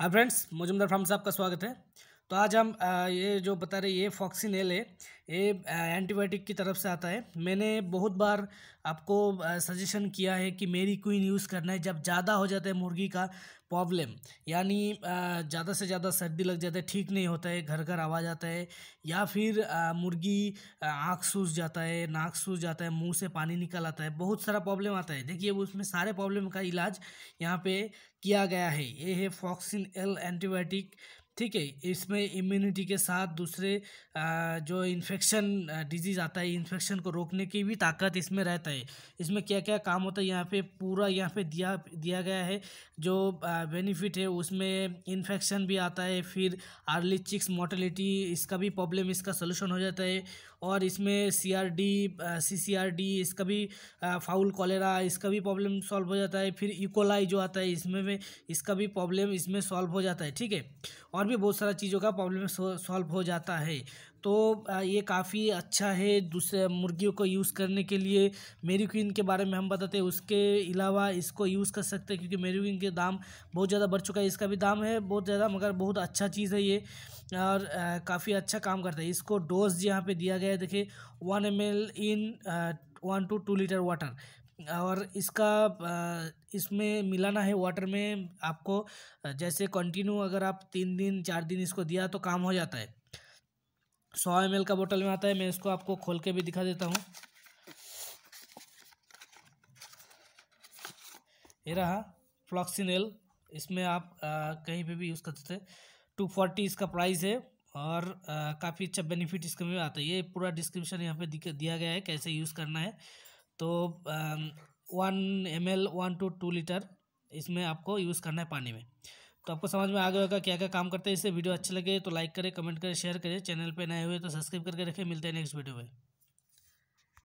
Hi friends मुझे farm साहब का स्वागत है तो आज हम ये जो बता रहे ये फॉक्सिनेल है ये एंटीबायोटिक की तरफ से आता है मैंने बहुत बार आपको सजेशन किया है कि मेरी क्वीन यूज़ करना है जब ज़्यादा हो जाता है मुर्गी का प्रॉब्लम यानी ज़्यादा से ज़्यादा सर्दी लग जाता है ठीक नहीं होता है घर घर आवाज आता है या फिर मुर्गी आँख सूज जाता है नाक सूज जाता है मुँह से पानी निकल आता है बहुत सारा प्रॉब्लम आता है देखिए उसमें सारे प्रॉब्लम का इलाज यहाँ पे किया गया है ये है फॉक्सिन एल एंटीबायोटिक ठीक है इसमें इम्यूनिटी के साथ दूसरे जो इन्फेक्शन डिजीज़ आता है इन्फेक्शन को रोकने की भी ताकत इसमें रहता है इसमें क्या क्या काम होता है यहाँ पे पूरा यहाँ पे दिया दिया गया है जो बेनिफिट है उसमें इन्फेक्शन भी आता है फिर अर्ली चिक्स मोटेलिटी इसका भी प्रॉब्लम इसका सोल्यूशन हो जाता है और इसमें C R D C C R D इसका भी फाउल कॉलेरा इसका भी प्रॉब्लम सॉल्व हो जाता है फिर इकोलाई e. जो आता है इसमें में इसका भी प्रॉब्लम इसमें सॉल्व हो जाता है ठीक है और भी बहुत सारा चीज़ों का प्रॉब्लम सॉल्व हो जाता है तो ये काफ़ी अच्छा है दूसरे मुर्गियों को यूज़ करने के लिए मेरी क्वीन के बारे में हम बताते हैं उसके अलावा इसको यूज़ कर सकते हैं क्योंकि मेरी क्वीन के दाम बहुत ज़्यादा बढ़ चुका है इसका भी दाम है बहुत ज़्यादा मगर बहुत अच्छा चीज़ है ये और काफ़ी अच्छा काम करता है इसको डोज यहाँ पे दिया गया है देखिए one M in one to two litre water और इसका इसमें मिलाना है वाटर में आपको जैसे कंटिन्यू अगर आप तीन दिन चार दिन इसको दिया तो काम हो जाता है सौ एम का बोतल में आता है मैं इसको आपको खोल के भी दिखा देता हूँ ये रहा फ्लॉक्सिन इसमें आप आ, कहीं पे भी यूज़ कर सकते हैं टू फोर्टी इसका प्राइस है और काफ़ी अच्छा बेनिफिट इसके में आता है ये पूरा डिस्क्रिप्शन यहाँ पे दिया गया है कैसे यूज़ करना है तो one M L one to two litre इसमें आपको यूज़ करना है पानी में तो आपको समझ में आ गया होगा क्या क्या काम करते हैं इससे वीडियो अच्छे लगे तो लाइक करें कमेंट करें शेयर करें चैनल पर नए हुए तो सब्सक्राइब करके रखें मिलते हैं नेक्स्ट वीडियो में